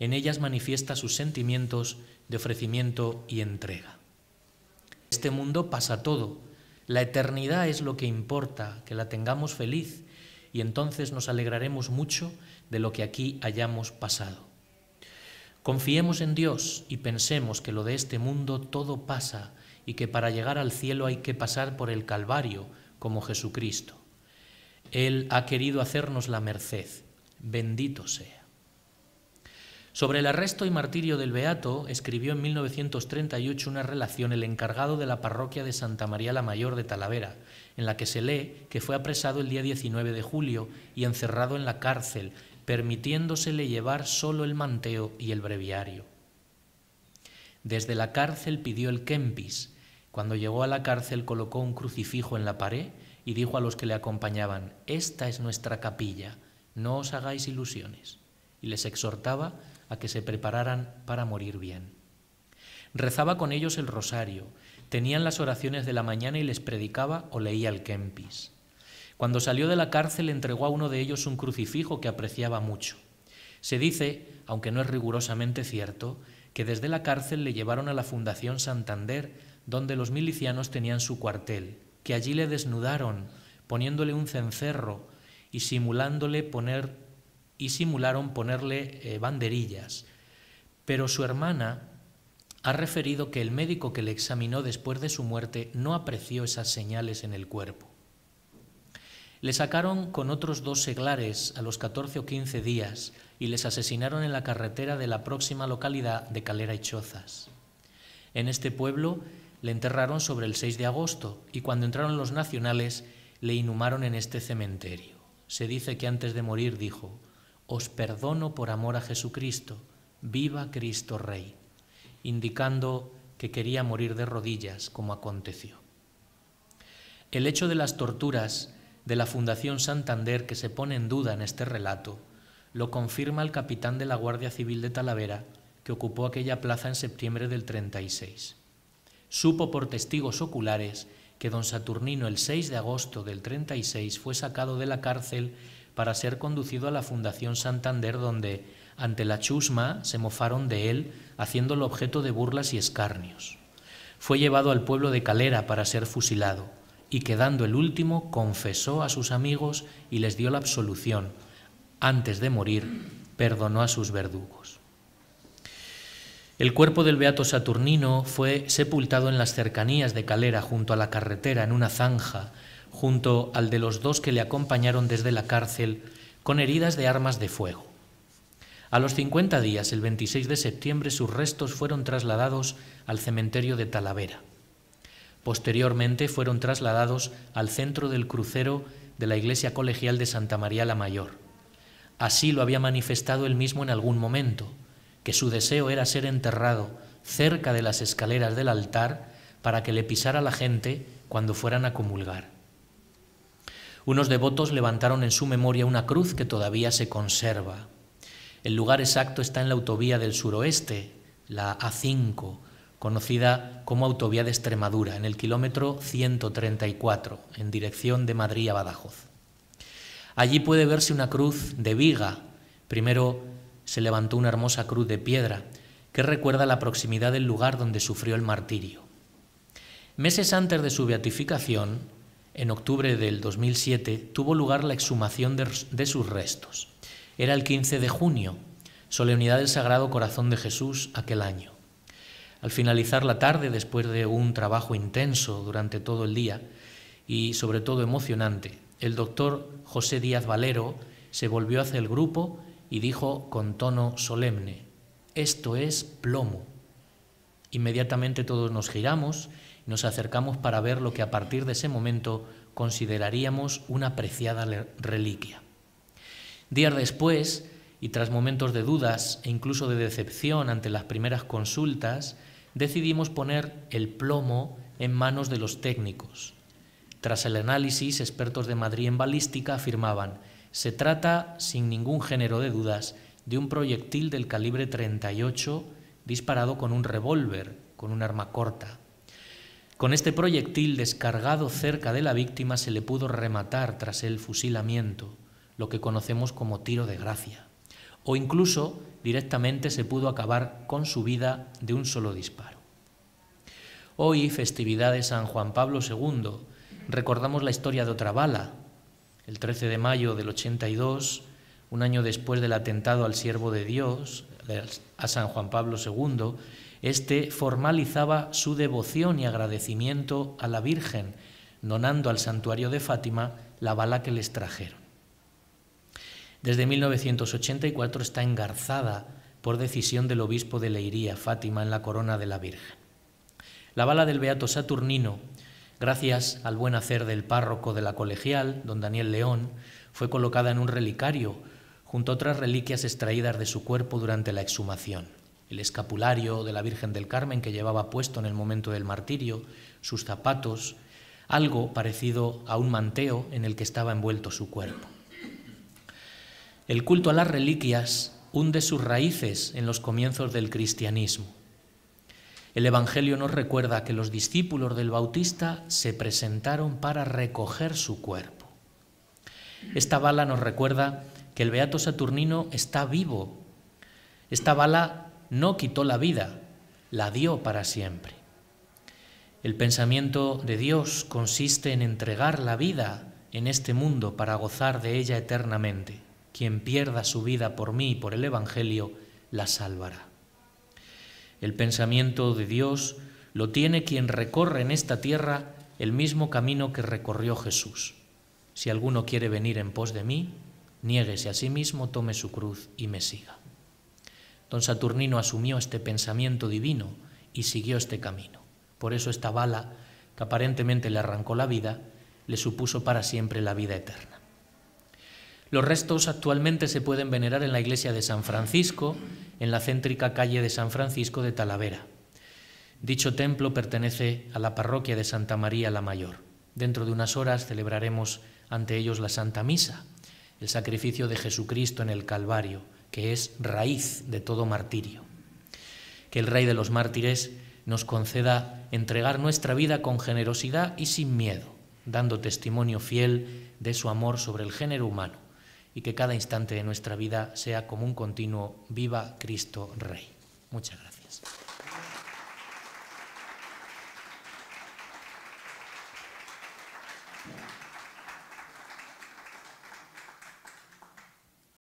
En ellas manifiesta sus sentimientos de ofrecimiento y entrega. Este mundo pasa todo. La eternidad es lo que importa, que la tengamos feliz y entonces nos alegraremos mucho de lo que aquí hayamos pasado. Confiemos en Dios y pensemos que lo de este mundo todo pasa y que para llegar al cielo hay que pasar por el Calvario como Jesucristo. Él ha querido hacernos la merced. Bendito sea. Sobre el arresto y martirio del Beato, escribió en 1938 una relación el encargado de la parroquia de Santa María la Mayor de Talavera, en la que se lee que fue apresado el día 19 de julio y encerrado en la cárcel, permitiéndosele llevar solo el manteo y el breviario. Desde la cárcel pidió el kempis. Cuando llegó a la cárcel colocó un crucifijo en la pared y dijo a los que le acompañaban, Esta es nuestra capilla, no os hagáis ilusiones y les exhortaba a que se prepararan para morir bien. Rezaba con ellos el rosario, tenían las oraciones de la mañana y les predicaba o leía el Kempis. Cuando salió de la cárcel entregó a uno de ellos un crucifijo que apreciaba mucho. Se dice, aunque no es rigurosamente cierto, que desde la cárcel le llevaron a la Fundación Santander, donde los milicianos tenían su cuartel, que allí le desnudaron, poniéndole un cencerro y simulándole poner y simularon ponerle eh, banderillas. Pero su hermana ha referido que el médico que le examinó después de su muerte no apreció esas señales en el cuerpo. Le sacaron con otros dos seglares a los 14 o 15 días y les asesinaron en la carretera de la próxima localidad de Calera y Chozas. En este pueblo le enterraron sobre el 6 de agosto y cuando entraron los nacionales le inhumaron en este cementerio. Se dice que antes de morir dijo, os perdono por amor a Jesucristo, viva Cristo Rey, indicando que quería morir de rodillas, como aconteció. El hecho de las torturas de la Fundación Santander que se pone en duda en este relato lo confirma el capitán de la Guardia Civil de Talavera, que ocupó aquella plaza en septiembre del 36. Supo por testigos oculares que don Saturnino el 6 de agosto del 36 fue sacado de la cárcel para ser conducido a la Fundación Santander, donde, ante la chusma, se mofaron de él, haciéndolo objeto de burlas y escarnios. Fue llevado al pueblo de Calera para ser fusilado, y quedando el último, confesó a sus amigos y les dio la absolución. Antes de morir, perdonó a sus verdugos. El cuerpo del beato Saturnino fue sepultado en las cercanías de Calera junto a la carretera en una zanja junto al de los dos que le acompañaron desde la cárcel con heridas de armas de fuego. A los 50 días, el 26 de septiembre, sus restos fueron trasladados al cementerio de Talavera. Posteriormente fueron trasladados al centro del crucero de la iglesia colegial de Santa María la Mayor. Así lo había manifestado él mismo en algún momento, que su deseo era ser enterrado cerca de las escaleras del altar para que le pisara la gente cuando fueran a comulgar. Unos devotos levantaron en su memoria una cruz que todavía se conserva. El lugar exacto está en la autovía del suroeste, la A5, conocida como Autovía de Extremadura, en el kilómetro 134, en dirección de Madrid a Badajoz. Allí puede verse una cruz de viga. Primero se levantó una hermosa cruz de piedra que recuerda la proximidad del lugar donde sufrió el martirio. Meses antes de su beatificación, en octubre del 2007, tuvo lugar la exhumación de, sus restos. Era el 15 de junio, solemnidad del Sagrado Corazón de Jesús aquel año. Al finalizar la tarde, después de un trabajo intenso durante todo el día y sobre todo emocionante, el doctor José Díaz Valero se volvió hacia el grupo y dijo con tono solemne, esto es plomo. Inmediatamente todos nos giramos nos acercamos para ver lo que a partir de ese momento consideraríamos una preciada reliquia. Días después, y tras momentos de dudas e incluso de decepción ante las primeras consultas, decidimos poner el plomo en manos de los técnicos. Tras el análisis, expertos de Madrid en balística afirmaban, se trata, sin ningún género de dudas, de un proyectil del calibre 38 disparado con un revólver, con un arma corta. Con este proyectil descargado cerca de la víctima se le pudo rematar tras el fusilamiento, lo que conocemos como tiro de gracia, o incluso directamente se pudo acabar con su vida de un solo disparo. Hoy, festividad de San Juan Pablo II, recordamos la historia de otra bala. El 13 de mayo del 82, un año después del atentado al siervo de Dios, a San Juan Pablo II, este formalizaba su devoción y agradecimiento a la Virgen, donando al santuario de Fátima la bala que les trajeron. Desde 1984 está engarzada por decisión del obispo de Leiría, Fátima, en la corona de la Virgen. La bala del Beato Saturnino, gracias al buen hacer del párroco de la colegial, don Daniel León, fue colocada en un relicario junto a otras reliquias extraídas de su cuerpo durante la exhumación el escapulario de la Virgen del Carmen que llevaba puesto en el momento del martirio, sus zapatos, algo parecido a un manteo en el que estaba envuelto su cuerpo. El culto a las reliquias hunde sus raíces en los comienzos del cristianismo. El Evangelio nos recuerda que los discípulos del Bautista se presentaron para recoger su cuerpo. Esta bala nos recuerda que el Beato Saturnino está vivo. Esta bala no quitó la vida, la dio para siempre. El pensamiento de Dios consiste en entregar la vida en este mundo para gozar de ella eternamente. Quien pierda su vida por mí y por el Evangelio, la salvará. El pensamiento de Dios lo tiene quien recorre en esta tierra el mismo camino que recorrió Jesús. Si alguno quiere venir en pos de mí, niéguese a sí mismo, tome su cruz y me siga. Don Saturnino asumió este pensamiento divino y siguió este camino. Por eso esta bala, que aparentemente le arrancó la vida, le supuso para siempre la vida eterna. Los restos actualmente se pueden venerar en la iglesia de San Francisco, en la céntrica calle de San Francisco de Talavera. Dicho templo pertenece a la parroquia de Santa María la Mayor. Dentro de unas horas celebraremos ante ellos la Santa Misa, el sacrificio de Jesucristo en el Calvario, que es raíz de todo martirio. Que el Rey de los mártires nos conceda entregar nuestra vida con generosidad y sin miedo, dando testimonio fiel de su amor sobre el género humano, y que cada instante de nuestra vida sea como un continuo viva Cristo Rey. Muchas gracias.